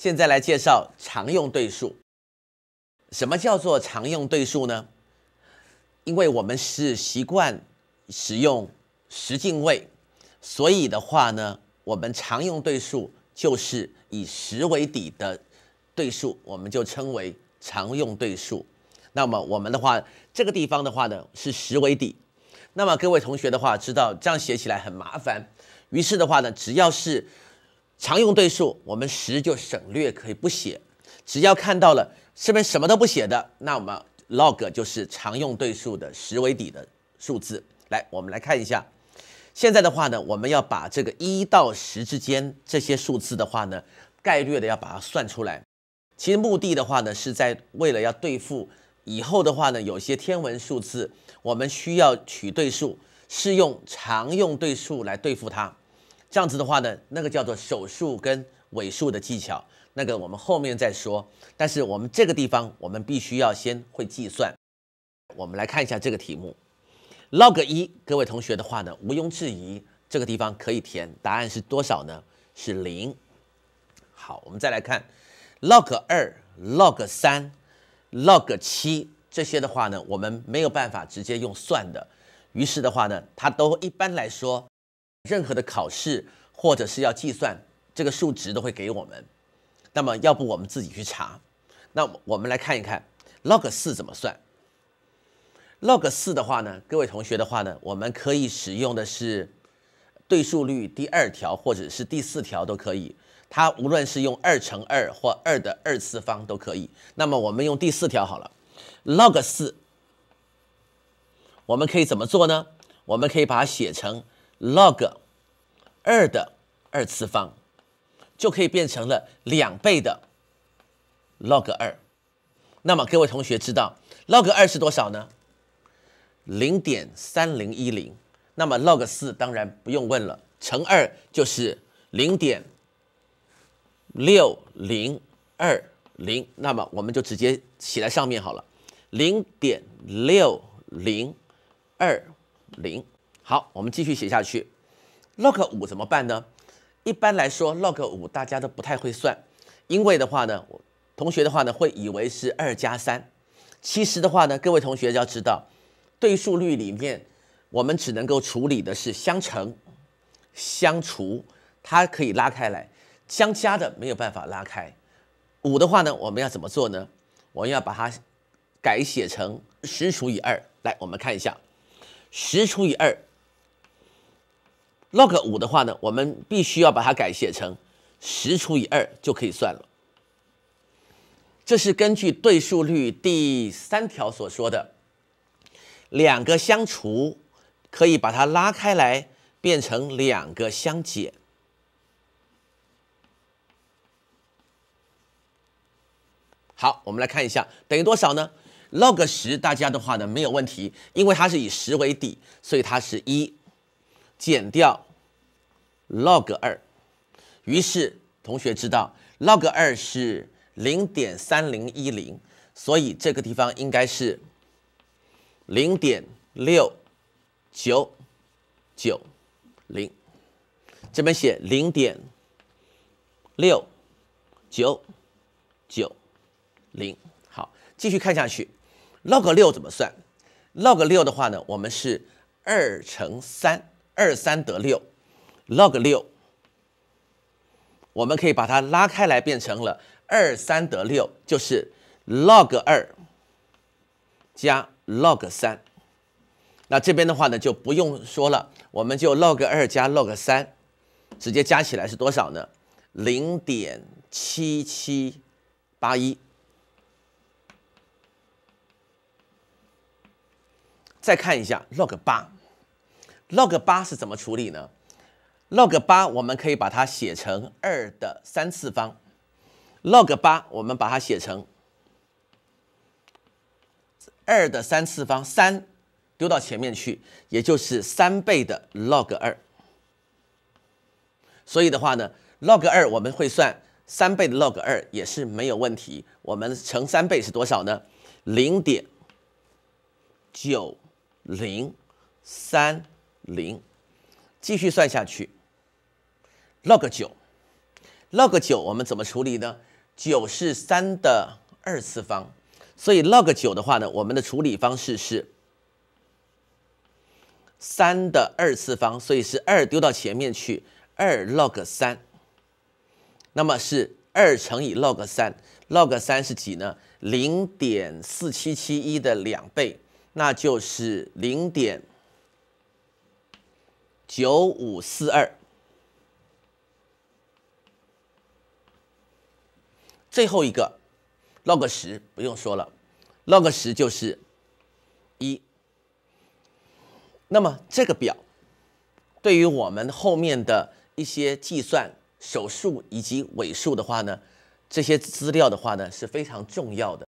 现在来介绍常用对数。什么叫做常用对数呢？因为我们是习惯使用十进位，所以的话呢，我们常用对数就是以十为底的对数，我们就称为常用对数。那么我们的话，这个地方的话呢是十为底。那么各位同学的话知道这样写起来很麻烦，于是的话呢，只要是常用对数，我们十就省略，可以不写，只要看到了上面什么都不写的，那我们 log 就是常用对数的十为底的数字。来，我们来看一下，现在的话呢，我们要把这个一到十之间这些数字的话呢，概略的要把它算出来。其实目的的话呢，是在为了要对付以后的话呢，有些天文数字，我们需要取对数，是用常用对数来对付它。这样子的话呢，那个叫做手数跟尾数的技巧，那个我们后面再说。但是我们这个地方，我们必须要先会计算。我们来看一下这个题目，log 一，各位同学的话呢，毋庸置疑，这个地方可以填答案是多少呢？是零。好，我们再来看 log 二、log 三、log 七这些的话呢，我们没有办法直接用算的，于是的话呢，它都一般来说。任何的考试或者是要计算这个数值都会给我们，那么要不我们自己去查，那我们来看一看 log 四怎么算。log 四的话呢，各位同学的话呢，我们可以使用的是对数率第二条或者是第四条都可以，它无论是用二乘二或二的二次方都可以。那么我们用第四条好了，log 四我们可以怎么做呢？我们可以把它写成。log 二的二次方就可以变成了两倍的 log 二。那么各位同学知道 log 二是多少呢？零点三零一零。那么 log 四当然不用问了，乘二就是零点六零二零。那么我们就直接写在上面好了，零点六零二零。好，我们继续写下去。log 五怎么办呢？一般来说，log 五大家都不太会算，因为的话呢，同学的话呢会以为是二加三。其实的话呢，各位同学要知道，对数律里面，我们只能够处理的是相乘、相除，它可以拉开来，相加的没有办法拉开。五的话呢，我们要怎么做呢？我们要把它改写成十除以二。来，我们看一下，十除以二。log 五的话呢，我们必须要把它改写成十除以二就可以算了。这是根据对数律第三条所说的，两个相除可以把它拉开来变成两个相减。好，我们来看一下等于多少呢？log 十大家的话呢没有问题，因为它是以十为底，所以它是一。减掉 log 二，于是同学知道 log 二是零点三零一零，所以这个地方应该是零点六九九零。这边写零点六九九零。好，继续看下去，log 六怎么算？log 六的话呢，我们是二乘三。二三得六，log 六，我们可以把它拉开来变成了二三得六，就是 log 二加 log 三。那这边的话呢，就不用说了，我们就 log 二加 log 三，直接加起来是多少呢？零点七七八一。再看一下 log 八。log 八是怎么处理呢？log 八我们可以把它写成二的三次方，log 八我们把它写成二的三次方三丢到前面去，也就是三倍的 log 二。所以的话呢，log 二我们会算三倍的 log 二也是没有问题。我们乘三倍是多少呢？零点九零三。零，继续算下去。log 九，log 九我们怎么处理呢？九是三的二次方，所以 log 九的话呢，我们的处理方式是三的二次方，所以是二丢到前面去，二 log 三。那么是二乘以 log 三，log 三是几呢？零点四七七一的两倍，那就是零点。九五四二，最后一个，log 十不用说了，log 十就是一。那么这个表对于我们后面的一些计算、首数以及尾数的话呢，这些资料的话呢是非常重要的。